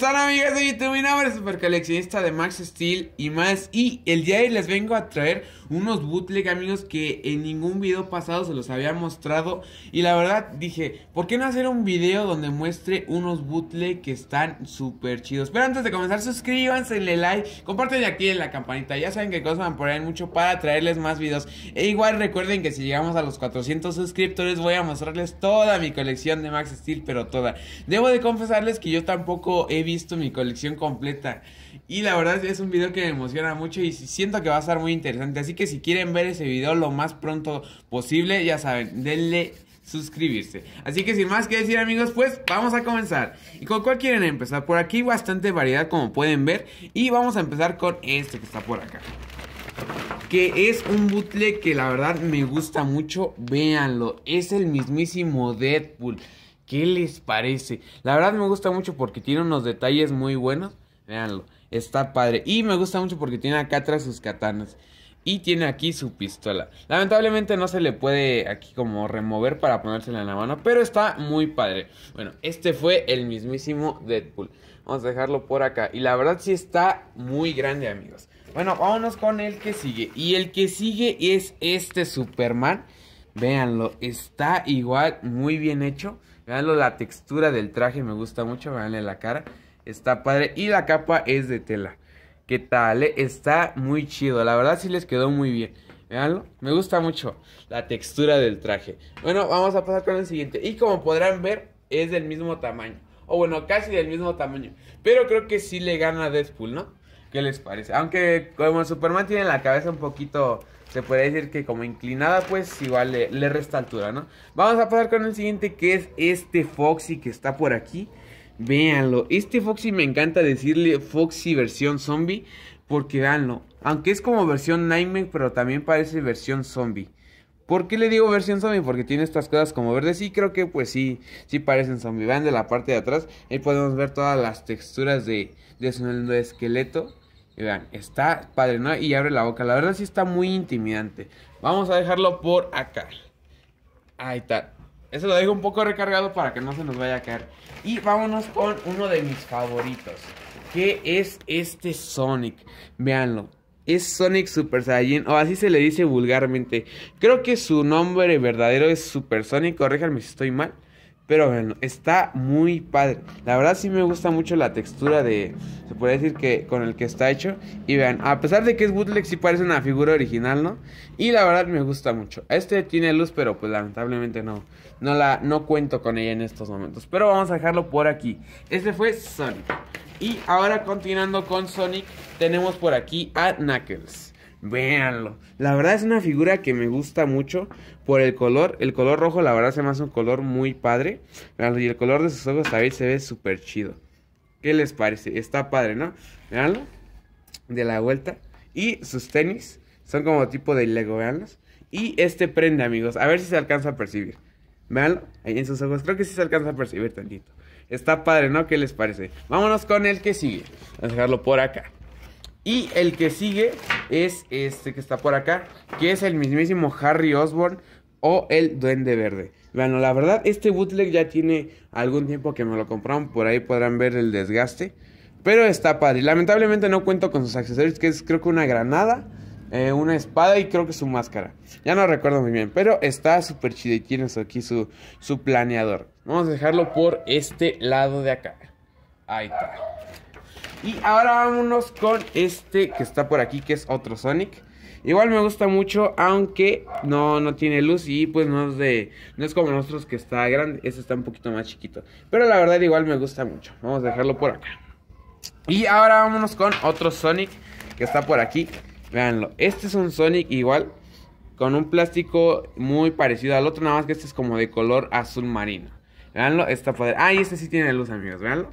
Hola amigas de YouTube? Mi nombre es Supercoleccionista de Max Steel y más Y el día de hoy les vengo a traer unos bootleg amigos que en ningún video pasado se los había mostrado Y la verdad dije, ¿por qué no hacer un video donde muestre unos bootleg que están súper chidos? Pero antes de comenzar suscríbanse, denle like, comparten aquí en la campanita Ya saben que cosas van por ahí mucho para traerles más videos E igual recuerden que si llegamos a los 400 suscriptores voy a mostrarles toda mi colección de Max Steel pero toda Debo de confesarles que yo tampoco he visto mi colección completa. Y la verdad es un video que me emociona mucho y siento que va a estar muy interesante. Así que si quieren ver ese video lo más pronto posible, ya saben, denle suscribirse. Así que sin más que decir amigos, pues vamos a comenzar. ¿Y con cuál quieren empezar? Por aquí bastante variedad como pueden ver. Y vamos a empezar con este que está por acá. Que es un bootle que la verdad me gusta mucho. Véanlo. Es el mismísimo Deadpool. ¿Qué les parece? La verdad me gusta mucho porque tiene unos detalles muy buenos. Veanlo, está padre. Y me gusta mucho porque tiene acá atrás sus katanas. Y tiene aquí su pistola. Lamentablemente no se le puede aquí como remover para ponérsela en la mano. Pero está muy padre. Bueno, este fue el mismísimo Deadpool. Vamos a dejarlo por acá. Y la verdad sí está muy grande, amigos. Bueno, vámonos con el que sigue. Y el que sigue es este Superman. Véanlo, está igual muy bien hecho. Veanlo, la textura del traje me gusta mucho. Veanle la cara. Está padre. Y la capa es de tela. ¿Qué tal? Eh? Está muy chido. La verdad sí les quedó muy bien. Veanlo. Me gusta mucho la textura del traje. Bueno, vamos a pasar con el siguiente. Y como podrán ver, es del mismo tamaño. O bueno, casi del mismo tamaño. Pero creo que sí le gana a Deadpool, ¿no? ¿Qué les parece? Aunque como Superman tiene la cabeza un poquito, se puede decir que como inclinada, pues igual le, le resta altura, ¿no? Vamos a pasar con el siguiente que es este Foxy que está por aquí. Véanlo, este Foxy me encanta decirle Foxy versión zombie, porque véanlo, aunque es como versión Nightmare, pero también parece versión zombie. ¿Por qué le digo versión zombie? Porque tiene estas cosas como verdes y creo que pues sí, sí parecen zombie. Vean de la parte de atrás, ahí podemos ver todas las texturas de, de su esqueleto. Y vean, está padre, ¿no? Y abre la boca. La verdad sí está muy intimidante. Vamos a dejarlo por acá. Ahí está. Eso lo dejo un poco recargado para que no se nos vaya a caer. Y vámonos con uno de mis favoritos. Que es este Sonic. Veanlo. Es Sonic Super Saiyan, o así se le dice vulgarmente. Creo que su nombre verdadero es Super Sonic. Corréjanme si estoy mal. Pero bueno, está muy padre. La verdad sí me gusta mucho la textura de... Se puede decir que con el que está hecho. Y vean, a pesar de que es bootleg, sí parece una figura original, ¿no? Y la verdad me gusta mucho. Este tiene luz, pero pues lamentablemente no. No, la, no cuento con ella en estos momentos. Pero vamos a dejarlo por aquí. Este fue Sonic. Y ahora continuando con Sonic, tenemos por aquí a Knuckles véanlo. La verdad es una figura que me gusta mucho por el color. El color rojo, la verdad, se me hace un color muy padre. Y el color de sus ojos también se ve súper chido. ¿Qué les parece? Está padre, ¿no? Veanlo. De la vuelta. Y sus tenis son como tipo de Lego, veanlos. Y este prende, amigos. A ver si se alcanza a percibir. Veanlo. Ahí en sus ojos. Creo que sí se alcanza a percibir tantito. Está padre, ¿no? ¿Qué les parece? Vámonos con el que sigue. Vamos a dejarlo por acá. Y el que sigue es este que está por acá, que es el mismísimo Harry Osborn o el Duende Verde. Bueno, la verdad, este bootleg ya tiene algún tiempo que me lo compraron, por ahí podrán ver el desgaste. Pero está padre. Lamentablemente no cuento con sus accesorios, que es creo que una granada, eh, una espada y creo que su máscara. Ya no recuerdo muy bien, pero está súper chido y tiene aquí su, su planeador. Vamos a dejarlo por este lado de acá. Ahí está. Y ahora vámonos con este que está por aquí, que es otro Sonic. Igual me gusta mucho, aunque no, no tiene luz y pues no es de. No es como nosotros que está grande. Este está un poquito más chiquito. Pero la verdad igual me gusta mucho. Vamos a dejarlo por acá. Y ahora vámonos con otro Sonic que está por aquí. Veanlo. Este es un Sonic igual. Con un plástico muy parecido al otro. Nada más que este es como de color azul marino. Veanlo, está poder. Ah, y este sí tiene luz, amigos. Veanlo.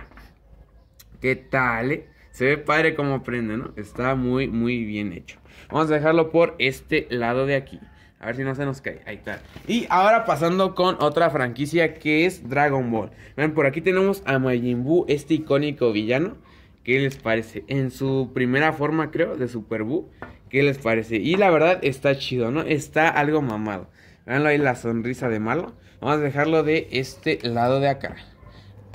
¿Qué tal? Eh? Se ve padre como prende, ¿no? Está muy, muy bien hecho. Vamos a dejarlo por este lado de aquí. A ver si no se nos cae. Ahí está. Y ahora pasando con otra franquicia que es Dragon Ball. Ven, por aquí tenemos a Majin Buu, este icónico villano. ¿Qué les parece? En su primera forma, creo, de Super Buu. ¿Qué les parece? Y la verdad está chido, ¿no? Está algo mamado. Veanlo ahí la sonrisa de malo. Vamos a dejarlo de este lado de acá.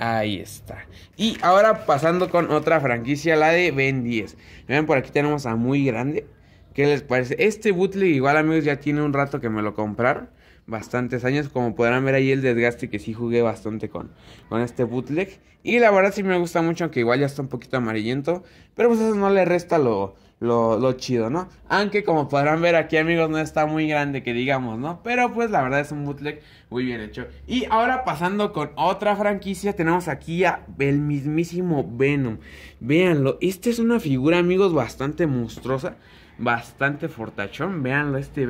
Ahí está. Y ahora pasando con otra franquicia, la de Ben 10. Miren, por aquí tenemos a Muy Grande. ¿Qué les parece? Este bootleg igual amigos ya tiene un rato que me lo compraron bastantes años. Como podrán ver ahí el desgaste que sí jugué bastante con, con este bootleg. Y la verdad sí me gusta mucho, aunque igual ya está un poquito amarillento. Pero pues eso no le resta lo, lo, lo, chido, ¿no? Aunque como podrán ver aquí amigos no está muy grande que digamos, ¿no? Pero pues la verdad es un bootleg muy bien hecho. Y ahora pasando con otra franquicia, tenemos aquí ya el mismísimo Venom. Véanlo, esta es una figura amigos bastante monstruosa bastante fortachón. Veanlo este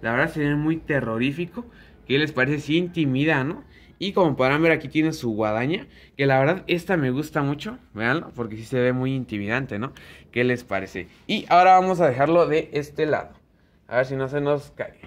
La verdad se ve muy terrorífico. ¿Qué les parece? Sí intimida, ¿no? Y como podrán ver aquí tiene su guadaña. Que la verdad esta me gusta mucho. Veanlo. Porque sí se ve muy intimidante, ¿no? ¿Qué les parece? Y ahora vamos a dejarlo de este lado. A ver si no se nos cae.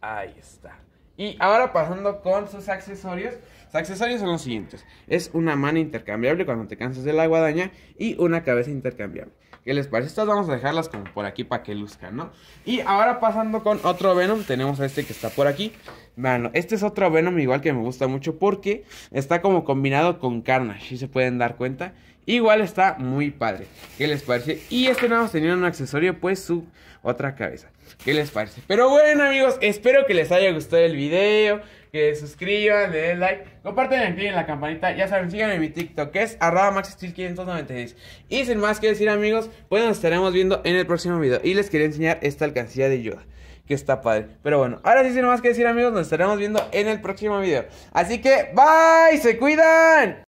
Ahí está. Y ahora pasando con sus accesorios. Sus accesorios son los siguientes. Es una mano intercambiable cuando te cansas de la guadaña y una cabeza intercambiable. ¿Qué les parece? Estas vamos a dejarlas como por aquí para que luzcan, ¿no? Y ahora pasando con otro Venom, tenemos a este que está por aquí. Bueno, este es otro Venom igual que me gusta mucho porque está como combinado con Carnage, si se pueden dar cuenta. Igual está muy padre. ¿Qué les parece? Y este nada más tenía un accesorio, pues su otra cabeza. ¿Qué les parece? Pero bueno, amigos, espero que les haya gustado el video. Que suscriban, den like, compartan, clic en la campanita. Ya saben, síganme en mi TikTok, que es arroba 596 Y sin más que decir, amigos, pues nos estaremos viendo en el próximo video. Y les quería enseñar esta alcancía de Yoda que está padre. Pero bueno, ahora sí, sin más que decir, amigos, nos estaremos viendo en el próximo video. Así que, bye, se cuidan.